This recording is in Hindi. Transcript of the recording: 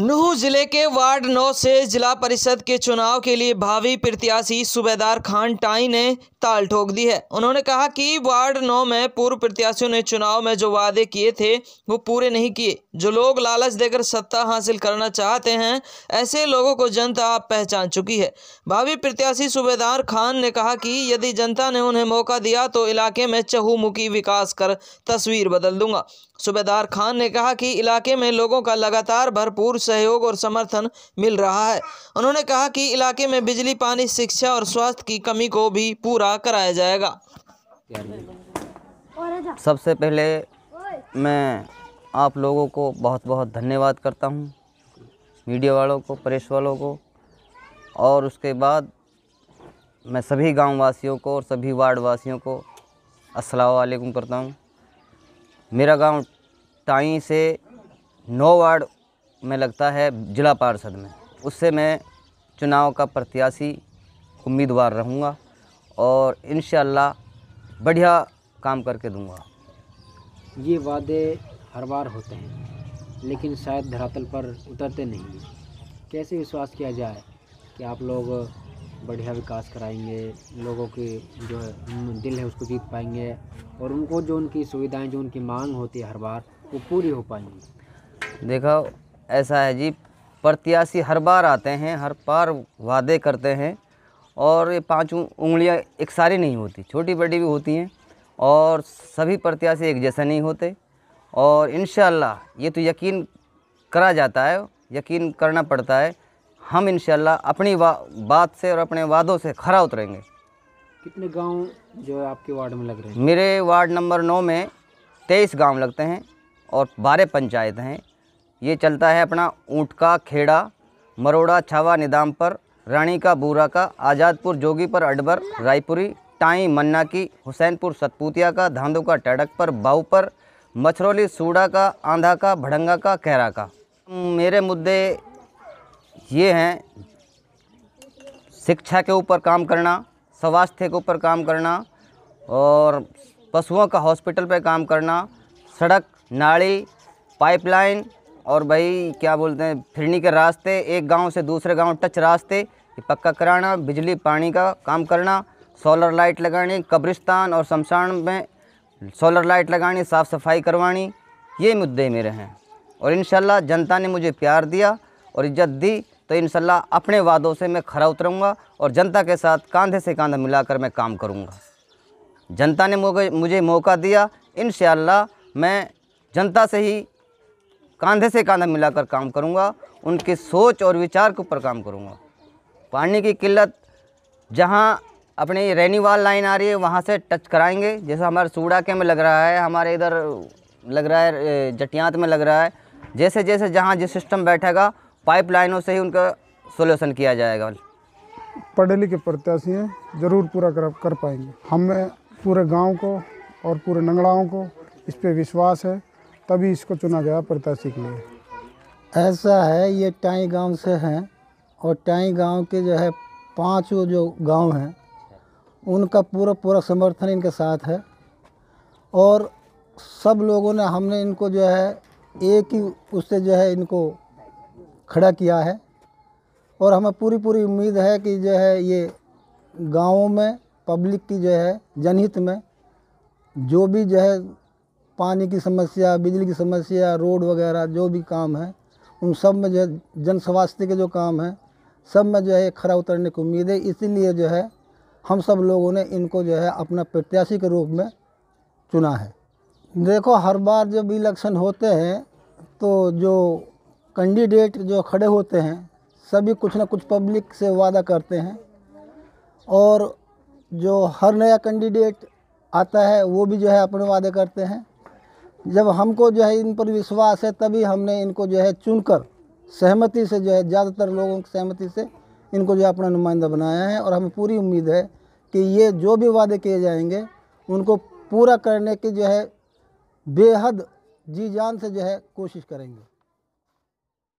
नूह जिले के वार्ड नौ से जिला परिषद के चुनाव के लिए भावी प्रत्याशी सूबेदार खान टाई ने ताल ठोक दी है उन्होंने कहा कि वार्ड नौ में पूर्व प्रत्याशियों ने चुनाव में जो वादे किए थे वो पूरे नहीं किए जो लोग लालच देकर सत्ता हासिल करना चाहते हैं ऐसे लोगों को जनता पहचान चुकी है भावी प्रत्याशी सूबेदार खान ने कहा कि यदि जनता ने उन्हें मौका दिया तो इलाके में चहुमुखी विकास कर तस्वीर बदल दूंगा सूबेदार खान ने कहा कि इलाके में लोगों का लगातार भरपूर सहयोग और समर्थन मिल रहा है उन्होंने कहा कि इलाके में बिजली पानी शिक्षा और स्वास्थ्य की कमी को भी पूरा कराया जाएगा सबसे पहले मैं आप लोगों को बहुत बहुत धन्यवाद करता हूँ मीडिया वालों को प्रेस वालों को और उसके बाद मैं सभी गाँव वासियों को और सभी वार्ड वासियों को असलकुम करता हूँ मेरा गांव टाई से नौ वार्ड में लगता है जिला पार्षद में उससे मैं चुनाव का प्रत्याशी उम्मीदवार रहूँगा और इन बढ़िया काम करके दूंगा ये वादे हर बार होते हैं लेकिन शायद धरातल पर उतरते नहीं हैं कैसे विश्वास किया जाए कि आप लोग बढ़िया विकास कराएंगे लोगों के जो है दिल है उसको जीत पाएंगे और उनको जो उनकी सुविधाएं जो उनकी मांग होती है हर बार वो पूरी हो पाएंगी देखा ऐसा है जी प्रत्याशी हर बार आते हैं हर बार वादे करते हैं और ये पाँच उंगलियां एक सारी नहीं होती छोटी बड़ी भी होती हैं और सभी प्रत्याशी एक जैसे नहीं होते और इन ये तो यकीन करा जाता है यकीन करना पड़ता है हम इन अपनी बात से और अपने वादों से खरा उतरेंगे कितने गांव जो है आपके वार्ड में लग रहे हैं मेरे वार्ड नंबर नौ में तेईस गांव लगते हैं और बारह पंचायत हैं ये चलता है अपना ऊँट का खेड़ा मरोड़ा छावा निदाम पर रानी का बूरा का आज़ादपुर जोगी पर अडबर रायपुरी टाई मन्ना की हुसैनपुर सतपुतिया का धांधो का टड़क पर बाऊ पर मछरौली सूडा का आंधा का भड़ंगा का कहरा का मेरे मुद्दे ये हैं शिक्षा के ऊपर काम करना स्वास्थ्य के ऊपर काम करना और पशुओं का हॉस्पिटल पे काम करना सड़क नाली पाइपलाइन और भाई क्या बोलते हैं फिरनी के रास्ते एक गांव से दूसरे गांव टच रास्ते पक्का कराना बिजली पानी का काम करना सोलर लाइट लगानी कब्रिस्तान और शमशान में सोलर लाइट लगानी साफ़ सफाई करवानी ये मुद्दे मेरे हैं और इन जनता ने मुझे प्यार दिया और इज्जत दी तो इन अपने वादों से मैं खरा उतरूँगा और जनता के साथ कंधे से कंधा मिलाकर मैं काम करूँगा जनता ने मुझे मौका दिया इन मैं जनता से ही कांधे से कांधा मिलाकर काम करूँगा उनके सोच और विचार के ऊपर काम करूँगा पानी की किल्लत जहाँ अपने रैनीवाल लाइन आ रही है वहाँ से टच कराएंगे जैसा हमारे सूड़ाके में लग रहा है हमारे इधर लग रहा है जटियात में लग रहा है जैसे जैसे जहाँ जिस सिस्टम बैठेगा पाइप लाइनों से ही उनका सोल्यूशन किया जाएगा पढ़े लिखे प्रत्याशी हैं ज़रूर पूरा कर, कर पाएंगे हमें पूरे गाँव को और पूरे नंगड़ाओं को इस पर विश्वास है तभी इसको चुना गया प्रत्याशी के लिए ऐसा है ये टाई गांव से हैं और टाई गांव के जो है पांचों जो गांव हैं उनका पूरा पूरा समर्थन इनके साथ है और सब लोगों ने हमने इनको जो है एक ही उससे जो है इनको खड़ा किया है और हमें पूरी पूरी उम्मीद है कि जो है ये गाँवों में पब्लिक की जो है जनहित में जो भी जो है पानी की समस्या बिजली की समस्या रोड वगैरह जो भी काम है उन सब में जो है जन स्वास्थ्य के जो काम हैं सब में जो है खरा उतरने की उम्मीद है इसीलिए जो है हम सब लोगों ने इनको जो है अपना प्रत्याशी के रूप में चुना है देखो हर बार जब इलेक्शन होते हैं तो जो कैंडिडेट जो खड़े होते हैं सभी कुछ ना कुछ पब्लिक से वादा करते हैं और जो हर नया कैंडिडेट आता है वो भी जो है अपने वादे करते हैं जब हमको जो है इन पर विश्वास है तभी हमने इनको जो है चुनकर सहमति से जो है ज़्यादातर लोगों की सहमति से इनको जो अपना नुमाइंदा बनाया है और हमें पूरी उम्मीद है कि ये जो भी वादे किए जाएंगे उनको पूरा करने की जो है बेहद जी जान से जो है कोशिश करेंगे